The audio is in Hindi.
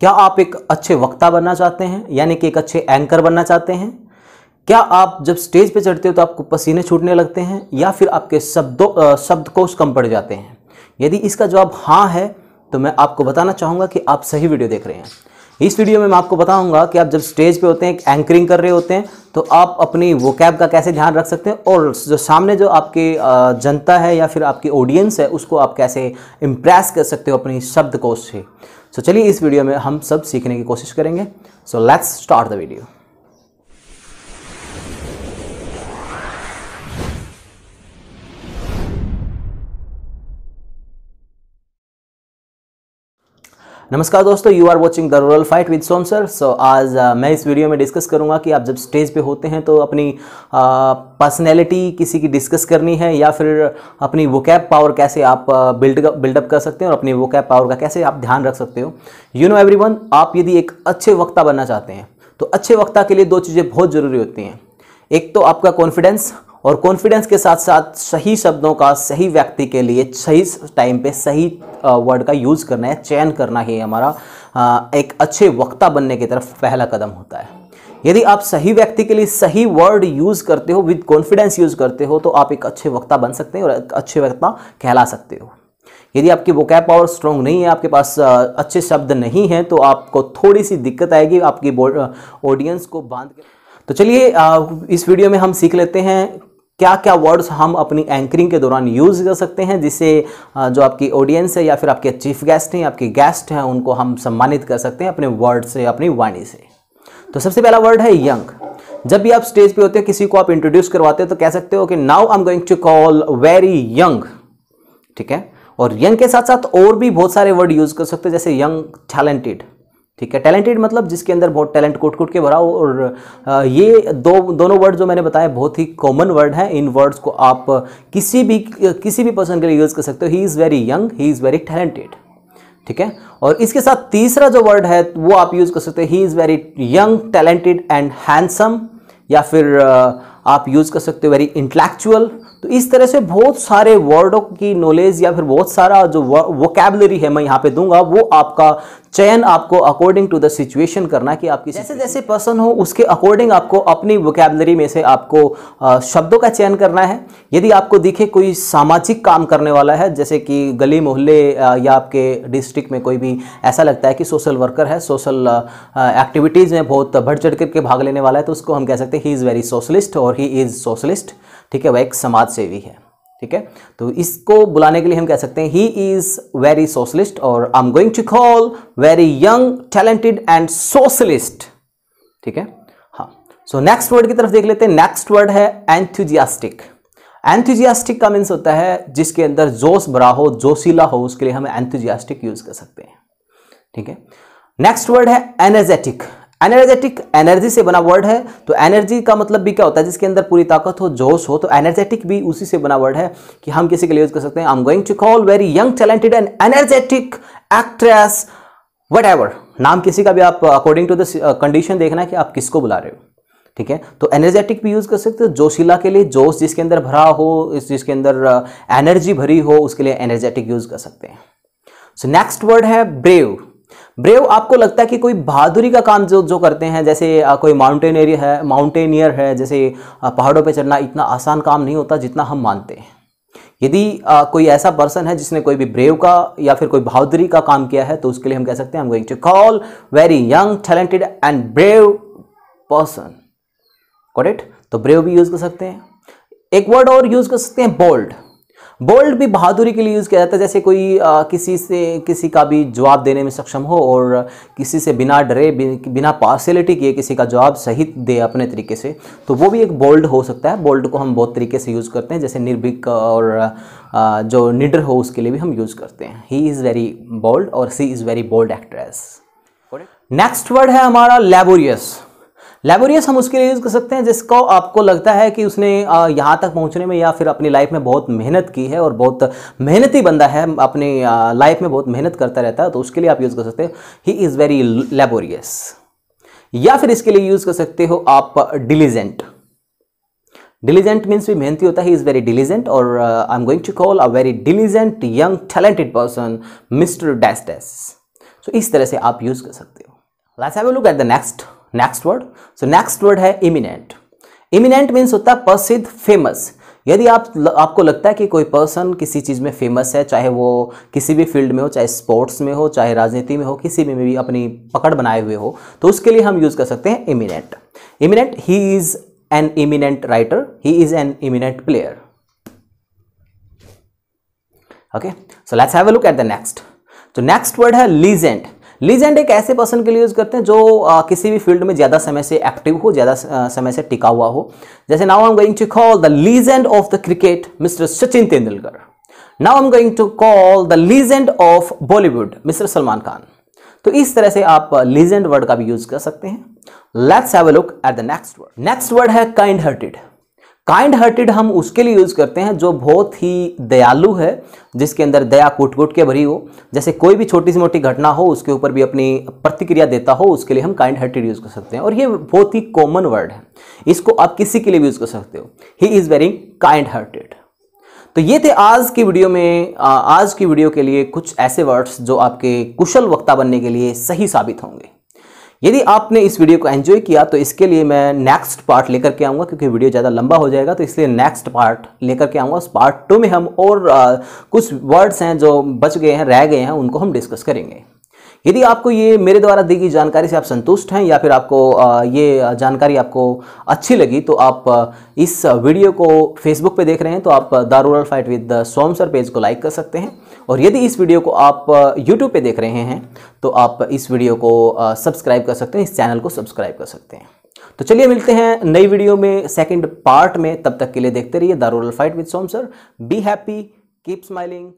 क्या आप एक अच्छे वक्ता बनना चाहते हैं यानी कि एक अच्छे एंकर बनना चाहते हैं क्या आप जब स्टेज पे चढ़ते हो तो आपको पसीने छूटने लगते हैं या फिर आपके शब्दों शब्दकोश कम पड़ जाते हैं यदि इसका जवाब हाँ है तो मैं आपको बताना चाहूँगा कि आप सही वीडियो देख रहे हैं इस वीडियो में मैं आपको बताऊंगा कि आप जब स्टेज पे होते हैं एंकरिंग कर रहे होते हैं तो आप अपनी वोकैब का कैसे ध्यान रख सकते हैं और जो सामने जो आपके जनता है या फिर आपकी ऑडियंस है उसको आप कैसे इम्प्रेस कर सकते हो अपनी शब्द से सो so, चलिए इस वीडियो में हम सब सीखने की कोशिश करेंगे so let's start the video नमस्कार दोस्तों you are watching the rural fight with Som sir so आज आ, uh, मैं इस वीडियो में डिस्कस करूंगा कि आप जब स्टेज पे होते हैं तो अपनी पर्सनैलिटी uh, किसी की डिस्कस करनी है या फिर अपनी वोकैब पावर कैसे आप बिल्ड uh, बिल्डअप कर सकते हैं और अपनी वोकैब पावर का कैसे आप ध्यान रख सकते हो यू नो एवरी आप यदि एक अच्छे वक्ता बनना चाहते हैं तो अच्छे वक्ता के लिए दो चीज़ें बहुत ज़रूरी होती हैं एक तो आपका कॉन्फिडेंस और कॉन्फिडेंस के साथ साथ सही शब्दों का सही व्यक्ति के लिए सही टाइम पे सही वर्ड का यूज़ करना है चयन करना ही हमारा एक अच्छे वक्ता बनने की तरफ पहला कदम होता है यदि आप सही व्यक्ति के लिए सही वर्ड यूज़ करते हो विद कॉन्फिडेंस यूज़ करते हो तो आप एक अच्छे वक्ता बन सकते हैं और एक अच्छे वक्ता कहला सकते हो यदि आपकी वोकैब पावर स्ट्रॉन्ग नहीं है आपके पास अच्छे शब्द नहीं हैं तो आपको थोड़ी सी दिक्कत आएगी आपकी ऑडियंस को बांध के तो चलिए इस वीडियो में हम सीख लेते हैं क्या क्या वर्ड्स हम अपनी एंकरिंग के दौरान यूज़ कर सकते हैं जिससे जो आपकी ऑडियंस है या फिर आपके चीफ गेस्ट हैं आपके गेस्ट हैं उनको हम सम्मानित कर सकते हैं अपने वर्ड से अपनी वाणी से तो सबसे पहला वर्ड है यंग जब भी आप स्टेज पे होते हैं किसी को आप इंट्रोड्यूस करवाते हो तो कह सकते हो कि now I am going to call very young ठीक है और यंग के साथ साथ और भी बहुत सारे वर्ड यूज कर सकते हो जैसे यंग टैलेंटेड ठीक है टैलेंटेड मतलब जिसके अंदर बहुत टैलेंट कोट कोट के भरा हो और ये दो दोनों वर्ड जो मैंने बताया बहुत ही कॉमन वर्ड है इन वर्ड्स को आप किसी भी किसी भी पर्सन के लिए यूज़ कर सकते हो he is very young he is very talented ठीक है और इसके साथ तीसरा जो वर्ड है वो आप यूज़ कर सकते हो he is very young talented and handsome या फिर आप यूज़ कर सकते हो वेरी इंटलेक्चुअल तो इस तरह से बहुत सारे वर्डों की नॉलेज या फिर बहुत सारा जो वोकेबलरी है मैं यहाँ पे दूंगा वो आपका चयन आपको अकॉर्डिंग टू द सिचुएशन करना कि आपकी जैसे जैसे पर्सन हो उसके अकॉर्डिंग आपको अपनी वोकेबलरी में से आपको शब्दों का चयन करना है यदि आपको दिखे कोई सामाजिक काम करने वाला है जैसे कि गली मोहल्ले या आपके डिस्ट्रिक्ट में कोई भी ऐसा लगता है कि सोशल वर्कर है सोशल एक्टिविटीज़ में बहुत बढ़ चढ़ करके भाग लेने वाला है तो उसको हम कह सकते हैं ही इज़ वेरी सोशलिस्ट और ही इज़ सोशलिस्ट ठीक है वह एक समाज सेवी है ठीक है तो इसको बुलाने के लिए हम कह सकते हैं ही इज वेरी सोशलिस्ट और I am going to call very young talented and socialist ठीक है हाँ सो नेक्स्ट वर्ड की तरफ देख लेते हैं नेक्स्ट वर्ड है एंथ्यूजियास्टिक एंथ्यूजियास्टिक का मीन्स होता है जिसके अंदर जोश भरा हो जोशीला हो उसके लिए हम एंथ्यूजियास्टिक यूज कर सकते हैं ठीक है नेक्स्ट वर्ड है एनर्जेटिक एनर्जेटिक एनर्जी से बना वर्ड है तो एनर्जी का मतलब भी क्या होता है जिसके अंदर पूरी ताकत हो जोश हो तो एनर्जेटिक भी उसी से बना वर्ड है कि हम किसी के लिए यूज कर सकते हैं I am going to call very young talented and energetic actress what नाम किसी का भी आप अकॉर्डिंग टू द कंडीशन देखना कि आप किसको बुला रहे हो ठीक है तो एनर्जेटिक भी यूज़ कर सकते हो जोशीला के लिए जोश जिसके अंदर भरा हो जिसके अंदर एनर्जी uh, भरी हो उसके लिए एनर्जेटिक यूज़ कर सकते हैं सो नेक्स्ट वर्ड है ब्रेव ब्रेव आपको लगता है कि कोई बहादुरी का काम जो जो करते हैं जैसे कोई माउंटेनियर है माउंटेनियर है जैसे पहाड़ों पे चढ़ना इतना आसान काम नहीं होता जितना हम मानते हैं यदि कोई ऐसा पर्सन है जिसने कोई भी ब्रेव का या फिर कोई बहादुरी का काम किया है तो उसके लिए हम कह सकते हैं हम going to call very young talented and brave person it तो ब्रेव भी यूज़ कर सकते हैं एक वर्ड और यूज़ कर सकते हैं बोल्ड बोल्ड भी बहादुरी के लिए यूज़ किया जाता है जैसे कोई आ, किसी से किसी का भी जवाब देने में सक्षम हो और किसी से बिना डरे बिना पार्सिलिटी किए किसी का जवाब सही दे अपने तरीके से तो वो भी एक बोल्ड हो सकता है बोल्ड को हम बहुत तरीके से यूज़ करते हैं जैसे निर्भीक और आ, जो निडर हो उसके लिए भी हम यूज़ करते हैं ही इज़ वेरी बोल्ड और she is very bold actress next word है हमारा लेबोरियस लेबोरियस हम उसके लिए यूज़ कर सकते हैं जिसको आपको लगता है कि उसने यहाँ तक पहुँचने में या फिर अपनी लाइफ में बहुत मेहनत की है और बहुत मेहनती बंदा है अपनी लाइफ में बहुत मेहनत करता रहता है तो उसके लिए आप यूज़ कर सकते हो ही इज़ वेरी लेबोरियस या फिर इसके लिए यूज़ कर सकते हो आप डिलीजेंट डिलीजेंट मीन्स भी मेहनती होता है इज़ वेरी डिलीजेंट और I am going to call a very diligent young talented person mister डैस डैस सो इस तरह से आप यूज़ कर सकते हो let's have a look at the next next word so next word है इमिनेंट इमिनेंट मीन्स होता है प्रसिद्ध फेमस यदि आप आपको लगता है कि कोई पर्सन किसी चीज़ में फेमस है चाहे वो किसी भी फील्ड में हो चाहे स्पोर्ट्स में हो चाहे राजनीति में हो किसी में भी अपनी पकड़ बनाए हुए हो तो उसके लिए हम यूज़ कर सकते हैं eminent eminent he is an eminent writer he is an eminent player okay so let's have a look at the next तो नेक्स्ट वर्ड है लीजेंट लीजेंड एक ऐसे पर्सन के लिए यूज़ करते हैं जो आ, किसी भी फील्ड में ज़्यादा समय से एक्टिव हो ज़्यादा समय से टिका हुआ हो जैसे now I am going to call the legend of the cricket mister Sachin Tendulkar now I am going to call the legend of Bollywood mister Salman Khan तो इस तरह से आप लीजेंड वर्ड का भी यूज कर सकते हैं let's have a look at the next word next word है काइंड हार्टेड काइंड हार्टेड हम उसके लिए यूज़ करते हैं जो बहुत ही दयालु है जिसके अंदर दया कूट कूट के भरी हो जैसे कोई भी छोटी सी मोटी घटना हो उसके ऊपर भी अपनी प्रतिक्रिया देता हो उसके लिए हम काइंड हार्टेड यूज़ कर सकते हैं और ये बहुत ही कॉमन वर्ड है इसको आप किसी के लिए भी यूज़ कर सकते हो he is very kind hearted तो ये थे आज की वीडियो में आज की वीडियो के लिए कुछ ऐसे वर्ड्स जो आपके कुशल वक्ता बनने के लिए सही साबित होंगे यदि आपने इस वीडियो को एंजॉय किया तो इसके लिए मैं नेक्स्ट पार्ट लेकर के आऊँगा क्योंकि वीडियो ज़्यादा लंबा हो जाएगा तो इसलिए नेक्स्ट पार्ट लेकर के आऊँगा उस पार्ट टू में हम और आ, कुछ वर्ड्स हैं जो बच गए हैं रह गए हैं उनको हम डिस्कस करेंगे यदि आपको ये मेरे द्वारा दी गई जानकारी से आप संतुष्ट हैं या फिर आपको ये जानकारी आपको अच्छी लगी तो आप इस वीडियो को फेसबुक पे देख रहे हैं तो आप the rural fight with the Som sir page को लाइक कर सकते हैं और यदि इस वीडियो को आप यूट्यूब पे देख रहे हैं तो आप इस वीडियो को सब्सक्राइब कर सकते हैं इस चैनल को सब्सक्राइब कर सकते हैं तो चलिए मिलते हैं नई वीडियो में सेकेंड पार्ट में तब तक के लिए देखते रहिए the rural fight with Som sir be happy keep smiling